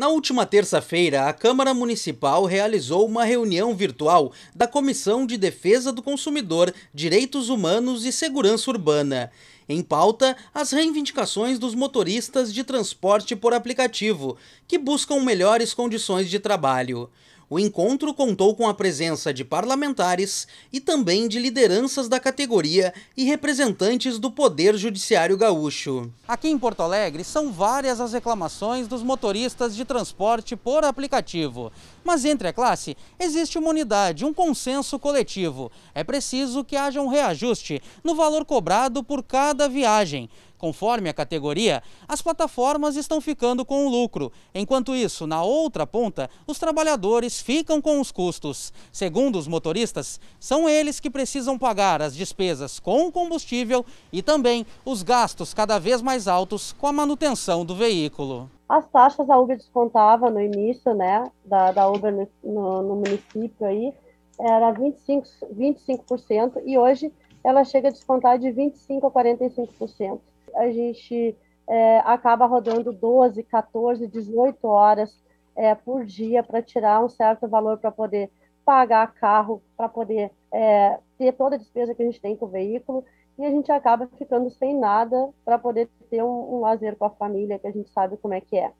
Na última terça-feira, a Câmara Municipal realizou uma reunião virtual da Comissão de Defesa do Consumidor, Direitos Humanos e Segurança Urbana. Em pauta, as reivindicações dos motoristas de transporte por aplicativo, que buscam melhores condições de trabalho. O encontro contou com a presença de parlamentares e também de lideranças da categoria e representantes do Poder Judiciário Gaúcho. Aqui em Porto Alegre, são várias as reclamações dos motoristas de transporte por aplicativo. Mas entre a classe, existe uma unidade, um consenso coletivo. É preciso que haja um reajuste no valor cobrado por cada viagem. Conforme a categoria, as plataformas estão ficando com o lucro. Enquanto isso, na outra ponta, os trabalhadores ficam com os custos. Segundo os motoristas, são eles que precisam pagar as despesas com combustível e também os gastos cada vez mais altos com a manutenção do veículo. As taxas a Uber descontava no início, né, da, da Uber no, no, no município aí, era 25%, 25% e hoje ela chega a descontar de 25% a 45% a gente é, acaba rodando 12, 14, 18 horas é, por dia para tirar um certo valor para poder pagar carro, para poder é, ter toda a despesa que a gente tem com o veículo, e a gente acaba ficando sem nada para poder ter um, um lazer com a família, que a gente sabe como é que é.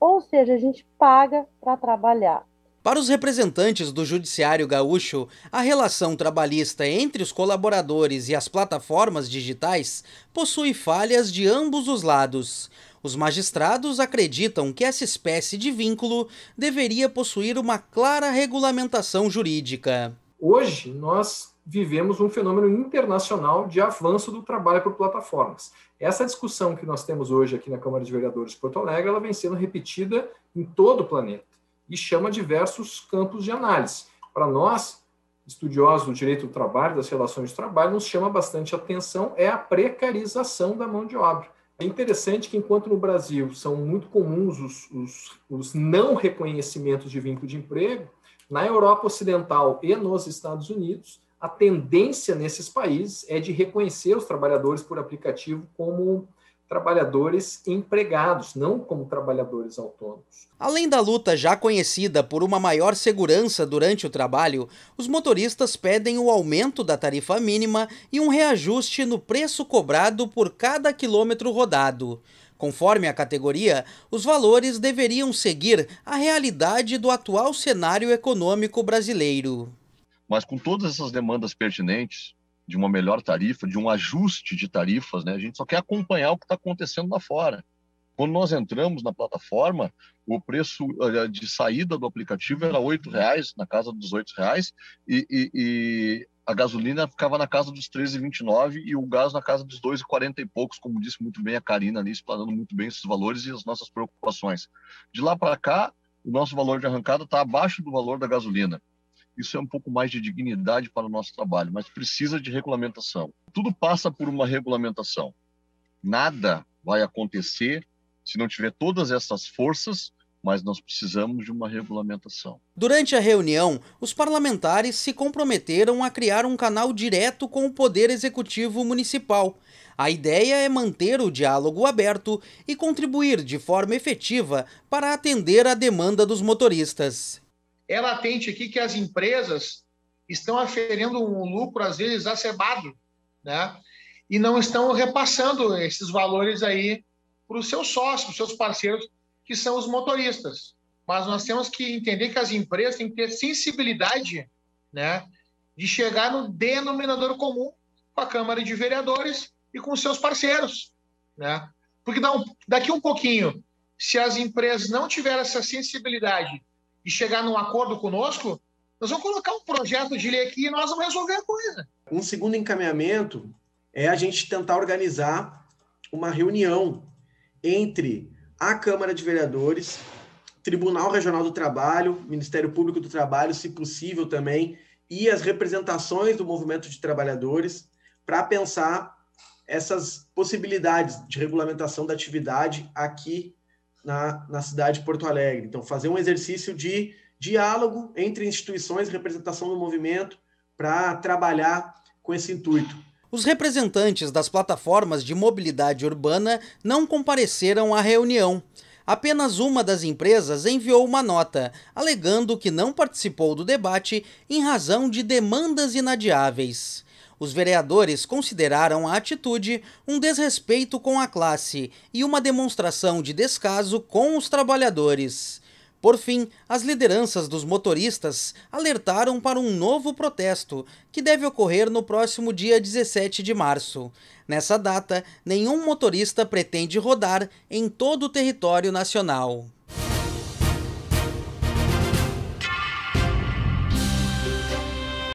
Ou seja, a gente paga para trabalhar. Para os representantes do Judiciário Gaúcho, a relação trabalhista entre os colaboradores e as plataformas digitais possui falhas de ambos os lados. Os magistrados acreditam que essa espécie de vínculo deveria possuir uma clara regulamentação jurídica. Hoje, nós vivemos um fenômeno internacional de avanço do trabalho por plataformas. Essa discussão que nós temos hoje aqui na Câmara de Vereadores de Porto Alegre, ela vem sendo repetida em todo o planeta e chama diversos campos de análise. Para nós, estudiosos do direito do trabalho, das relações de trabalho, nos chama bastante atenção é a precarização da mão de obra. É interessante que, enquanto no Brasil são muito comuns os, os, os não reconhecimentos de vínculo de emprego, na Europa Ocidental e nos Estados Unidos, a tendência nesses países é de reconhecer os trabalhadores por aplicativo como trabalhadores empregados, não como trabalhadores autônomos. Além da luta já conhecida por uma maior segurança durante o trabalho, os motoristas pedem o aumento da tarifa mínima e um reajuste no preço cobrado por cada quilômetro rodado. Conforme a categoria, os valores deveriam seguir a realidade do atual cenário econômico brasileiro. Mas com todas essas demandas pertinentes, de uma melhor tarifa, de um ajuste de tarifas, né? A gente só quer acompanhar o que está acontecendo lá fora. Quando nós entramos na plataforma, o preço eh, de saída do aplicativo era R$ reais, na casa dos R$ reais, e, e, e, a gasolina ficava na casa dos 13,29 e o gás na casa dos 2,40 e poucos, como disse muito bem a Karina ali, explanando muito bem esses valores e as nossas preocupações. De lá para cá, o nosso valor de arrancada está abaixo do valor da gasolina. Isso é um pouco mais de dignidade para o nosso trabalho, mas precisa de regulamentação. Tudo passa por uma regulamentação. Nada vai acontecer se não tiver todas essas forças mas nós precisamos de uma regulamentação. Durante a reunião, os parlamentares se comprometeram a criar um canal direto com o Poder Executivo Municipal. A ideia é manter o diálogo aberto e contribuir de forma efetiva para atender a demanda dos motoristas é latente aqui que as empresas estão aferindo um lucro, às vezes, acerbado, né? E não estão repassando esses valores aí para os seus sócios, para os seus parceiros, que são os motoristas. Mas nós temos que entender que as empresas têm que ter sensibilidade, né? De chegar no denominador comum com a Câmara de Vereadores e com seus parceiros, né? Porque daqui um pouquinho, se as empresas não tiverem essa sensibilidade e chegar num acordo conosco, nós vamos colocar um projeto de lei aqui e nós vamos resolver a coisa. Um segundo encaminhamento é a gente tentar organizar uma reunião entre a Câmara de Vereadores, Tribunal Regional do Trabalho, Ministério Público do Trabalho, se possível também, e as representações do movimento de trabalhadores para pensar essas possibilidades de regulamentação da atividade aqui na, na cidade de Porto Alegre. Então, fazer um exercício de diálogo entre instituições, representação do movimento, para trabalhar com esse intuito. Os representantes das plataformas de mobilidade urbana não compareceram à reunião. Apenas uma das empresas enviou uma nota, alegando que não participou do debate em razão de demandas inadiáveis. Os vereadores consideraram a atitude um desrespeito com a classe e uma demonstração de descaso com os trabalhadores. Por fim, as lideranças dos motoristas alertaram para um novo protesto, que deve ocorrer no próximo dia 17 de março. Nessa data, nenhum motorista pretende rodar em todo o território nacional.